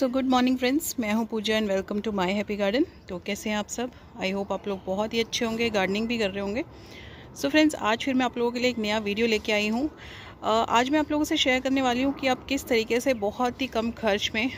so good morning friends मैं हूं Pooja and welcome to my happy garden तो कैसे हैं आप सब आई होप आप लोग बहुत ही अच्छे होंगे गार्डनिंग भी कर रहे होंगे सो so फ्रेंड्स आज फिर मैं आप लोगों के लिए एक नया वीडियो लेके आई हूं uh, आज मैं आप लोगों से शेयर करने वाली हूं कि आप किस तरीके से बहुत ही कम खर्च में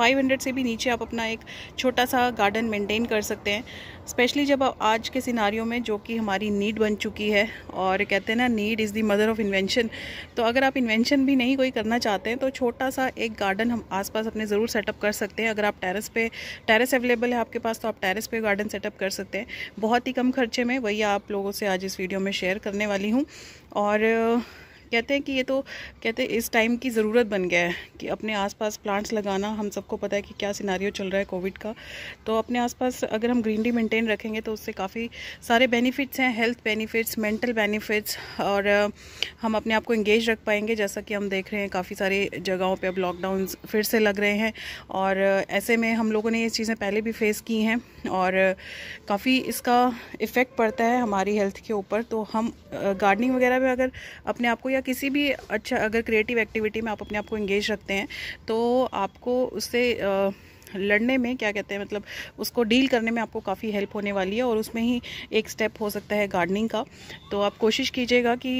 500 से भी नीचे आप अपना एक छोटा सा गार्डन मेंटेन कर सकते हैं स्पेशली जब आप आज के सिनारियों में जो कि हमारी नीड बन चुकी है और कहते हैं ना need is the mother of invention तो अगर आप इन्वेंशन भी नहीं कोई करना चाहते हैं तो छोटा सा एक गार्डन हम आसपास अपने ज़रूर सेटअप कर सकते हैं अगर आप टेरेस पे टेरेस अवेलेबल है आपके पास तो आप टेरेस पे गार्डन सेटअप कर सकते हैं बहुत ही कम खर्चे में वही आप लोगों से आज इस वीडियो में शेयर करने वाली हूँ और कहते हैं कि ये तो कहते हैं इस टाइम की ज़रूरत बन गया है कि अपने आसपास प्लांट्स लगाना हम सबको पता है कि क्या सिनारियो चल रहा है कोविड का तो अपने आसपास अगर हम ग्रीनरी मेंटेन रखेंगे तो उससे काफ़ी सारे बेनिफिट्स हैं हेल्थ बेनिफिट्स मेंटल बेनिफिट्स और हम अपने आप को इंगेज रख पाएंगे जैसा कि हम देख रहे हैं काफ़ी सारे जगहों पर अब लॉकडाउन फिर से लग रहे हैं और ऐसे में हम लोगों ने ये चीज़ें पहले भी फेस की हैं और काफ़ी इसका इफ़ेक्ट पड़ता है हमारी हेल्थ के ऊपर तो हम गार्डनिंग वगैरह में अगर अपने आप को या या किसी भी अच्छा अगर क्रिएटिव एक्टिविटी में आप अपने आप को इंगेज रखते हैं तो आपको उससे लड़ने में क्या कहते हैं मतलब उसको डील करने में आपको काफ़ी हेल्प होने वाली है और उसमें ही एक स्टेप हो सकता है गार्डनिंग का तो आप कोशिश कीजिएगा कि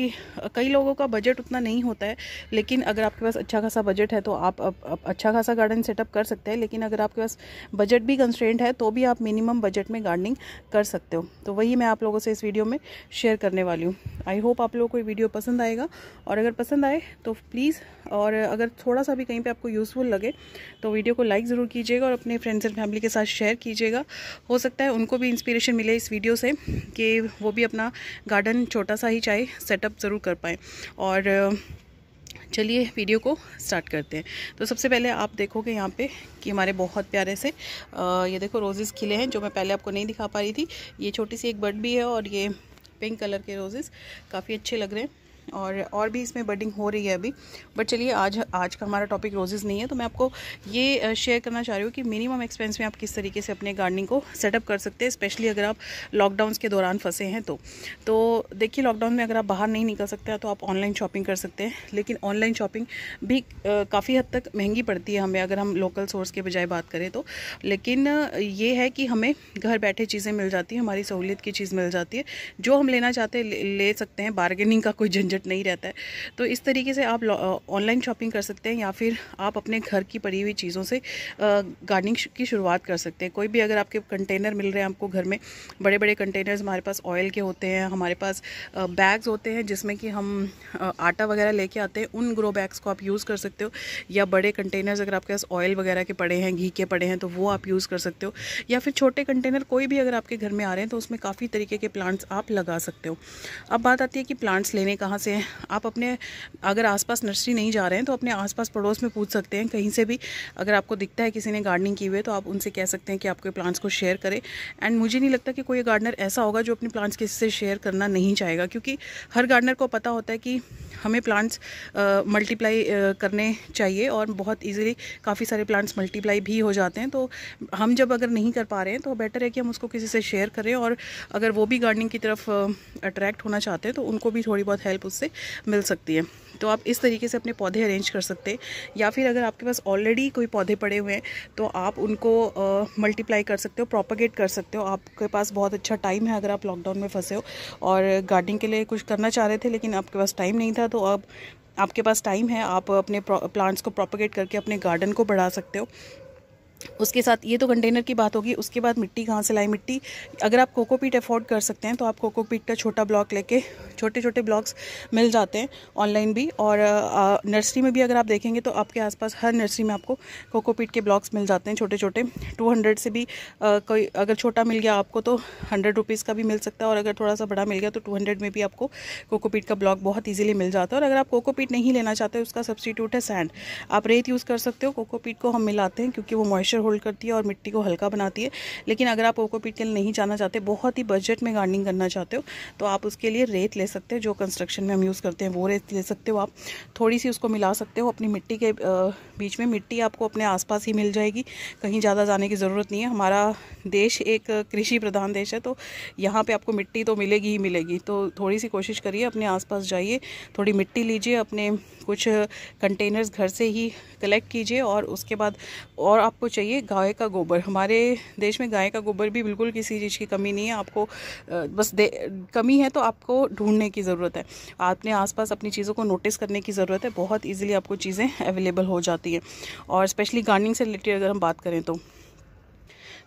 कई लोगों का बजट उतना नहीं होता है लेकिन अगर आपके पास अच्छा खासा बजट है तो आप, आप, आप अच्छा खासा गार्डन सेटअप कर सकते हैं लेकिन अगर आपके पास बजट भी कंस्ट्रेंट है तो भी आप मिनिमम बजट में गार्डनिंग कर सकते हो तो वही मैं आप लोगों से इस वीडियो में शेयर करने वाली हूँ आई होप आप लोगों को ये वीडियो पसंद आएगा और अगर पसंद आए तो प्लीज़ और अगर थोड़ा सा भी कहीं पर आपको यूज़फुल लगे तो वीडियो को लाइक ज़रूर कीजिएगा कीजिएगा और अपने फ्रेंड्स एंड फैमिली के साथ शेयर कीजिएगा हो सकता है उनको भी इंस्पिरेशन मिले इस वीडियो से कि वो भी अपना गार्डन छोटा सा ही चाहे सेटअप ज़रूर कर पाएँ और चलिए वीडियो को स्टार्ट करते हैं तो सबसे पहले आप देखोगे यहाँ पे कि हमारे बहुत प्यारे से ये देखो रोजेज़ खिले हैं जो मैं पहले आपको नहीं दिखा पा रही थी ये छोटी सी एक बर्ड भी है और ये पिंक कलर के रोजेज़ काफ़ी अच्छे लग रहे हैं और और भी इसमें बडिंग हो रही है अभी बट चलिए आज आज का हमारा टॉपिक रोजेज़ नहीं है तो मैं आपको ये शेयर करना चाह रही हूँ कि मिनिमम एक्सपेंस में आप किस तरीके से अपने गार्डनिंग को सेटअप कर सकते हैं स्पेशली अगर आप लॉकडाउन के दौरान फंसे हैं तो तो देखिए लॉकडाउन में अगर आप बाहर नहीं निकल सकते हैं तो आप ऑनलाइन शॉपिंग कर सकते हैं लेकिन ऑनलाइन शॉपिंग भी काफ़ी हद तक महंगी पड़ती है हमें अगर हम लोकल सोर्स के बजाय बात करें तो लेकिन ये है कि हमें घर बैठे चीज़ें मिल जाती हैं हमारी सहूलियत की चीज़ मिल जाती है जो हम लेना चाहते हैं ले सकते हैं बार्गेनिंग का कोई झंझट झंझट नहीं रहता है तो इस तरीके से आप ऑनलाइन शॉपिंग कर सकते हैं या फिर आप अपने घर की पड़ी हुई चीज़ों से गार्डनिंग की शुरुआत कर सकते हैं कोई भी अगर आपके कंटेनर मिल रहे हैं आपको घर में बड़े बड़े कंटेनर्स हमारे पास ऑयल के होते हैं हमारे पास बैग्स होते हैं जिसमें कि हम आटा वगैरह लेके आते हैं उन ग्रो बैग्स को आप यूज़ कर सकते हो या बड़े कंटेनर्स अगर आपके पास ऑयल वगैरह के पड़े हैं घी के पड़े हैं तो वो आप यूज़ कर सकते हो या फिर छोटे कंटेनर कोई भी अगर आपके घर में आ रहे हैं तो उसमें काफ़ी तरीके के प्लांट्स आप लगा सकते हो अब बात आती है कि प्लांट्स लेने कहाँ से आप अपने अगर आसपास नर्सरी नहीं जा रहे हैं तो अपने आसपास पड़ोस में पूछ सकते हैं कहीं से भी अगर आपको दिखता है किसी ने गार्डनिंग की हुई तो आप उनसे कह सकते हैं कि आपके प्लांट्स को शेयर करें एंड मुझे नहीं लगता कि कोई गार्डनर ऐसा होगा जो अपने प्लांट्स किसी से शेयर करना नहीं चाहेगा क्योंकि हर गार्डनर को पता होता है कि हमें प्लांट्स मल्टीप्लाई करने चाहिए और बहुत ईजिली काफ़ी सारे प्लांट्स मल्टीप्लाई भी हो जाते हैं तो हम जब अगर नहीं कर पा रहे हैं तो बेटर है कि हम उसको किसी से शेयर करें और अगर वो भी गार्डनिंग की तरफ अट्रैक्ट होना चाहते हैं तो उनको भी थोड़ी बहुत हेल्प उससे मिल सकती है तो आप इस तरीके से अपने पौधे अरेंज कर सकते हैं या फिर अगर आपके पास ऑलरेडी कोई पौधे पड़े हुए हैं तो आप उनको मल्टीप्लाई कर सकते हो प्रोपागेट कर सकते हो आपके पास बहुत अच्छा टाइम है अगर आप लॉकडाउन में फंसे हो और गार्डनिंग के लिए कुछ करना चाह रहे थे लेकिन आपके पास टाइम नहीं था तो अब आपके पास टाइम है आप अपने प्लांट्स को प्रोपागेट करके अपने गार्डन को बढ़ा सकते हो उसके साथ ये तो कंटेनर की बात होगी उसके बाद मिट्टी कहाँ से लाई मिट्टी अगर आप कोकोपीट अफोर्ड कर सकते हैं तो आप कोकोपीट का छोटा ब्लॉक लेके छोटे छोटे ब्लॉक्स मिल जाते हैं ऑनलाइन भी और नर्सरी में भी अगर आप देखेंगे तो आपके आसपास हर नर्सरी में आपको कोकोपीट के ब्लॉक्स मिल जाते हैं छोटे छोटे टू हंड्रेड से भी आ, कोई अगर छोटा मिल गया आपको तो हंड्रेड रुपीज़ का भी मिल सकता है और अगर थोड़ा सा बड़ा मिल गया तो टू हंड्रेड में भी आपको कोकोपीट का ब्लॉक बहुत ईजिली मिल जाता है और अगर आप कोकोपीट नहीं लेना चाहते उसका सब्सटीट्यूट है सैंड आप रेत यूज़ कर सकते हो कोकोपीट को हम मिलाते हैं क्योंकि वो मॉइस्चर प्रेशर होल्ड करती है और मिट्टी को हल्का बनाती है लेकिन अगर आप ओकोपीट के लिए नहीं जाना चाहते बहुत ही बजट में गार्डनिंग करना चाहते हो तो आप उसके लिए रेत ले सकते हो जो कंस्ट्रक्शन में हम यूज़ करते हैं वो रेत ले सकते हो आप थोड़ी सी उसको मिला सकते हो अपनी मिट्टी के बीच में मिट्टी आपको अपने आसपास ही मिल जाएगी कहीं ज़्यादा जाने की ज़रूरत नहीं है हमारा देश एक कृषि प्रधान देश है तो यहाँ पर आपको मिट्टी तो मिलेगी ही मिलेगी तो थोड़ी सी कोशिश करिए अपने आसपास जाइए थोड़ी मिट्टी लीजिए अपने कुछ कंटेनर्स घर से ही कलेक्ट कीजिए और उसके बाद और आपको चाहिए गाय का गोबर हमारे देश में गाय का गोबर भी बिल्कुल किसी चीज़ की कमी नहीं है आपको बस दे कमी है तो आपको ढूंढने की ज़रूरत है आपने आसपास अपनी चीज़ों को नोटिस करने की ज़रूरत है बहुत ईजिली आपको चीज़ें अवेलेबल हो जाती हैं और स्पेशली गार्डनिंग से रिलेटेड अगर हम बात करें तो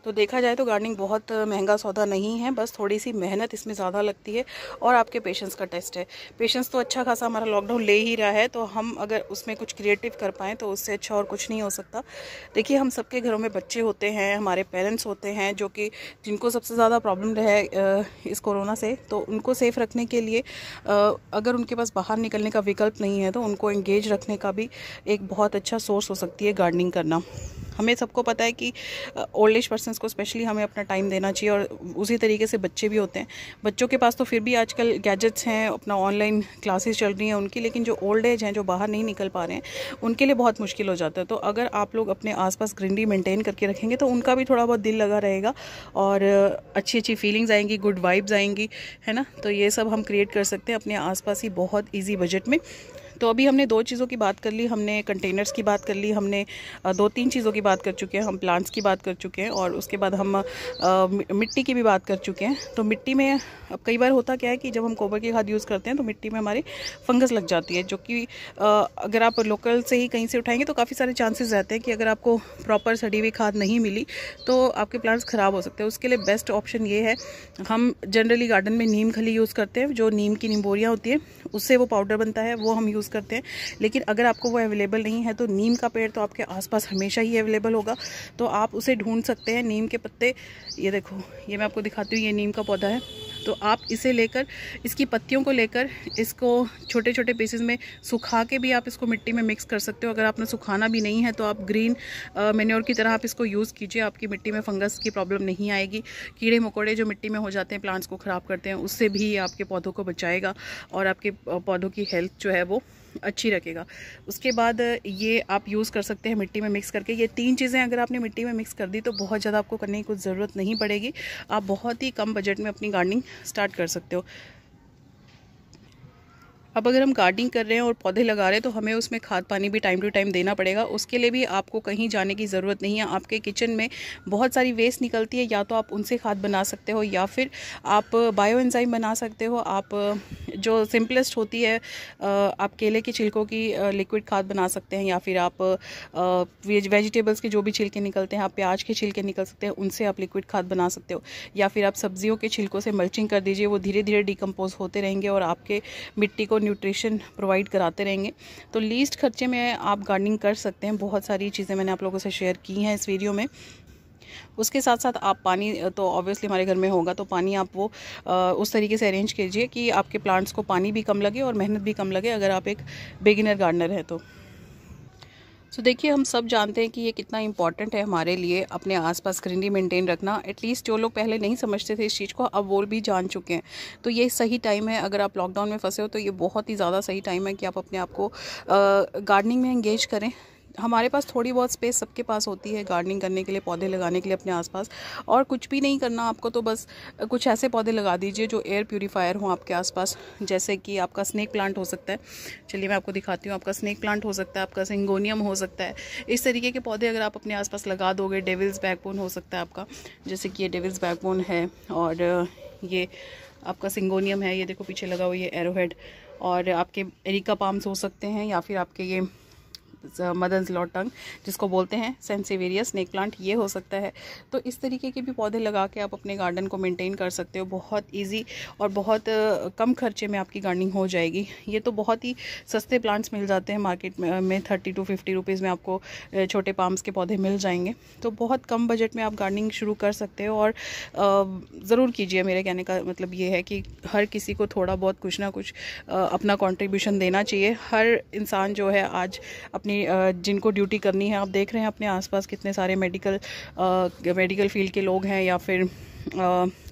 तो देखा जाए तो गार्डनिंग बहुत महंगा सौदा नहीं है बस थोड़ी सी मेहनत इसमें ज़्यादा लगती है और आपके पेशेंस का टेस्ट है पेशेंस तो अच्छा खासा हमारा लॉकडाउन ले ही रहा है तो हम अगर उसमें कुछ क्रिएटिव कर पाएँ तो उससे अच्छा और कुछ नहीं हो सकता देखिए हम सबके घरों में बच्चे होते हैं हमारे पेरेंट्स होते हैं जो कि जिनको सबसे ज़्यादा प्रॉब्लम रहे इस कोरोना से तो उनको सेफ़ रखने के लिए अगर उनके पास बाहर निकलने का विकल्प नहीं है तो उनको एंगेज रखने का भी एक बहुत अच्छा सोर्स हो सकती है गार्डनिंग करना हमें सबको पता है कि ओल्ड एज पर्सन को स्पेशली हमें अपना टाइम देना चाहिए और उसी तरीके से बच्चे भी होते हैं बच्चों के पास तो फिर भी आजकल गैजेट्स हैं अपना ऑनलाइन क्लासेस चल रही हैं उनकी लेकिन जो ओल्ड एज हैं जो बाहर नहीं निकल पा रहे हैं उनके लिए बहुत मुश्किल हो जाता है तो अगर आप लोग अपने आसपास ग्रीनरी मेंटेन करके रखेंगे तो उनका भी थोड़ा बहुत दिल लगा रहेगा और अच्छी अच्छी फीलिंग्स आएंगी गुड वाइब्स आएंगी है ना तो ये सब हम क्रिएट कर सकते हैं अपने आसपास ही बहुत ईजी बजट में तो अभी हमने दो चीज़ों की बात कर ली हमने कंटेनर्स की बात कर ली हमने दो तीन चीज़ों की बात कर चुके हैं हम प्लांट्स की बात कर चुके हैं और उसके बाद हम मिट्टी की भी बात कर चुके हैं तो मिट्टी में अब कई बार होता क्या है कि जब हम गोबर की खाद यूज़ करते हैं तो मिट्टी में हमारे फंगस लग जाती है जो कि अगर आप लोकल से ही कहीं से उठाएंगे तो काफ़ी सारे चांसेस रहते हैं कि अगर आपको प्रॉपर सड़ी हुई खाद नहीं मिली तो आपके प्लांट्स ख़राब हो सकते हैं उसके लिए बेस्ट ऑप्शन ये है हम जनरली गार्डन में नीम खली यूज़ करते हैं जो नीम की निम्बोरियाँ होती है उससे वो पाउडर बनता है वो हम यूज़ करते हैं लेकिन अगर आपको वो अवेलेबल नहीं है तो नीम का पेड़ तो आपके आसपास हमेशा ही अवेलेबल होगा तो आप उसे ढूंढ सकते हैं नीम के पत्ते ये देखो ये मैं आपको दिखाती हूँ ये नीम का पौधा है तो आप इसे लेकर इसकी पत्तियों को लेकर इसको छोटे छोटे पीसेज में सुखा के भी आप इसको मिट्टी में मिक्स कर सकते हो अगर आपने सुखाना भी नहीं है तो आप ग्रीन मेन्योर की तरह आप इसको यूज़ कीजिए आपकी मिट्टी में फंगस की प्रॉब्लम नहीं आएगी कीड़े मकोड़े जो मिट्टी में हो जाते हैं प्लांट्स को ख़राब करते हैं उससे भी आपके पौधों को बचाएगा और आपके पौधों की हेल्थ जो है वो अच्छी रखेगा उसके बाद ये आप यूज़ कर सकते हैं मिट्टी में मिक्स करके ये तीन चीज़ें अगर आपने मिट्टी में मिक्स कर दी तो बहुत ज़्यादा आपको करने की कुछ ज़रूरत नहीं पड़ेगी आप बहुत ही कम बजट में अपनी गार्डनिंग स्टार्ट कर सकते हो अब अगर हम गार्डनिंग कर रहे हैं और पौधे लगा रहे हैं तो हमें उसमें खाद पानी भी टाइम टू टाइम देना पड़ेगा उसके लिए भी आपको कहीं जाने की ज़रूरत नहीं है आपके किचन में बहुत सारी वेस्ट निकलती है या तो आप उनसे खाद बना सकते हो या फिर आप बायो एंजाइम बना सकते हो आप जो सिंपलेस्ट होती है आप केले के छिलकों की लिक्विड खाद बना सकते हैं या फिर आप वेजिटेबल्स के जो भी छिलके निकलते हैं आप प्याज के छिलके निकल सकते हैं उनसे आप लिक्विड खाद बना सकते हो या फिर आप सब्जियों के छिलकों से मल्चिंग कर दीजिए वो धीरे धीरे डिकम्पोज होते रहेंगे और आपके मिट्टी को न्यूट्रिशन प्रोवाइड कराते रहेंगे तो लीस्ट खर्चे में आप गार्डनिंग कर सकते हैं बहुत सारी चीज़ें मैंने आप लोगों से शेयर की हैं इस वीडियो में उसके साथ साथ आप पानी तो ऑब्वियसली हमारे घर में होगा तो पानी आप वो आ, उस तरीके से अरेंज कीजिए कि आपके प्लांट्स को पानी भी कम लगे और मेहनत भी कम लगे अगर आप एक बिगिनर गार्डनर हैं तो सो तो so, देखिए हम सब जानते हैं कि ये कितना इंपॉर्टेंट है हमारे लिए अपने आसपास ग्रीनरी मेंटेन रखना एटलीस्ट जो लोग पहले नहीं समझते थे इस चीज़ को अब वो भी जान चुके हैं तो ये सही टाइम है अगर आप लॉकडाउन में फंसे हो तो ये बहुत ही ज़्यादा सही टाइम है कि आप अपने आप को गार्डनिंग में एंगेज करें हमारे पास थोड़ी बहुत स्पेस सबके पास होती है गार्डनिंग करने के लिए पौधे लगाने के लिए अपने आसपास और कुछ भी नहीं करना आपको तो बस कुछ ऐसे पौधे लगा दीजिए जो एयर प्योरीफायर हों आपके आसपास जैसे कि आपका स्नैक प्लांट हो सकता है चलिए मैं आपको दिखाती हूँ आपका स्नैक प्लांट हो सकता है आपका सिंगोनियम हो सकता है इस तरीके के पौधे अगर आप अपने आस लगा दोगे डेविल्स बैकबोन हो सकता है आपका जैसे कि ये डेविल्स बैकबोन है और ये आपका सिंगोनियम है ये देखो पीछे लगा हुआ ये एरोहेड और आपके एरिका पाम्स हो सकते हैं या फिर आपके ये मदन लॉ टंग जिसको बोलते हैं सेंसेवेरिया स्नेक प्लांट ये हो सकता है तो इस तरीके के भी पौधे लगा के आप अपने गार्डन को मेंटेन कर सकते हो बहुत ईजी और बहुत कम खर्चे में आपकी गार्डनिंग हो जाएगी ये तो बहुत ही सस्ते प्लांट्स मिल जाते हैं मार्केट में थर्टी टू फिफ्टी रुपीज़ में आपको छोटे पाम्स के पौधे मिल जाएंगे तो बहुत कम बजट में आप गार्डनिंग शुरू कर सकते हो और ज़रूर कीजिए मेरे कहने का मतलब ये है कि हर किसी को थोड़ा बहुत कुछ ना कुछ अपना कॉन्ट्रीब्यूशन देना चाहिए हर इंसान जो है आज अपनी अपनी जिनको ड्यूटी करनी है आप देख रहे हैं अपने आसपास कितने सारे मेडिकल मेडिकल फील्ड के लोग हैं या फिर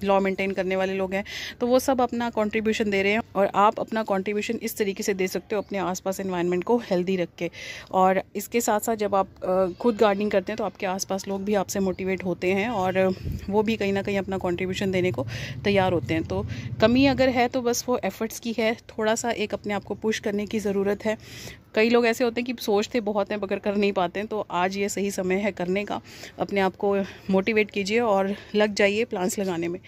लॉ मेंटेन करने वाले लोग हैं तो वो सब अपना कंट्रीब्यूशन दे रहे हैं और आप अपना कंट्रीब्यूशन इस तरीके से दे सकते हो अपने आसपास इन्वायरमेंट को हेल्दी रख के और इसके साथ साथ जब आप खुद गार्डनिंग करते हैं तो आपके आसपास लोग भी आपसे मोटिवेट होते हैं और वो भी कहीं ना कहीं अपना कॉन्ट्रीब्यूशन देने को तैयार होते हैं तो कमी अगर है तो बस वो एफ़र्ट्स की है थोड़ा सा एक अपने आप को पुश करने की ज़रूरत है कई लोग ऐसे होते हैं कि सोचते बहुत हैं मगर कर नहीं पाते हैं तो आज ये सही समय है करने का अपने आप को मोटिवेट कीजिए और लग जाइए प्लान प्लांट्स लगाने में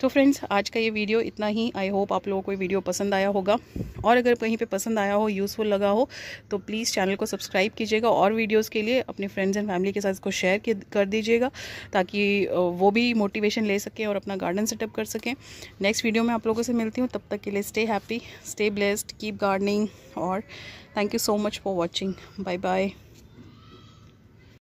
तो फ्रेंड्स आज का ये वीडियो इतना ही आई होप आप लोगों को वीडियो पसंद आया होगा और अगर कहीं पे पसंद आया हो यूज़फुल लगा हो तो प्लीज़ चैनल को सब्सक्राइब कीजिएगा और वीडियोज़ के लिए अपने फ्रेंड्स एंड फैमिली के साथ इसको शेयर कर दीजिएगा ताकि वो भी मोटिवेशन ले सकें और अपना गार्डन सेटअप कर सकें नेक्स्ट वीडियो में आप लोगों से मिलती हूँ तब तक के लिए stay happy stay blessed keep gardening और thank you so much for watching bye bye